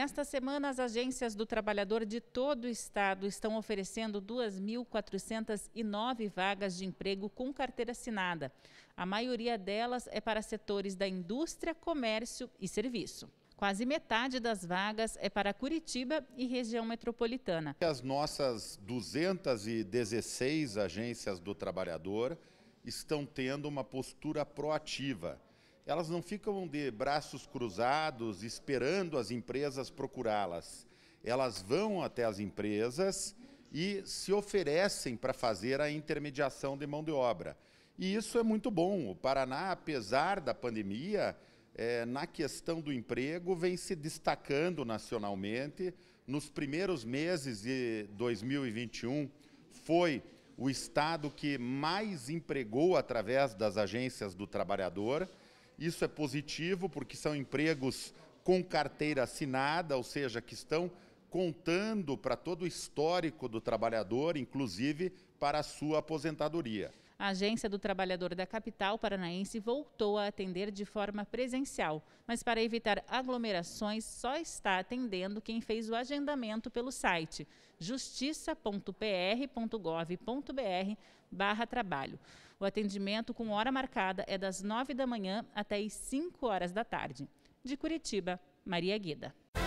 Nesta semana, as agências do trabalhador de todo o estado estão oferecendo 2.409 vagas de emprego com carteira assinada. A maioria delas é para setores da indústria, comércio e serviço. Quase metade das vagas é para Curitiba e região metropolitana. As nossas 216 agências do trabalhador estão tendo uma postura proativa elas não ficam de braços cruzados esperando as empresas procurá-las. Elas vão até as empresas e se oferecem para fazer a intermediação de mão de obra. E isso é muito bom. O Paraná, apesar da pandemia, é, na questão do emprego, vem se destacando nacionalmente. Nos primeiros meses de 2021, foi o estado que mais empregou através das agências do trabalhador. Isso é positivo porque são empregos com carteira assinada, ou seja, que estão contando para todo o histórico do trabalhador, inclusive para a sua aposentadoria a Agência do Trabalhador da capital paranaense voltou a atender de forma presencial, mas para evitar aglomerações, só está atendendo quem fez o agendamento pelo site justiça.pr.gov.br barra trabalho. O atendimento com hora marcada é das 9 da manhã até as 5 horas da tarde. De Curitiba, Maria Guida.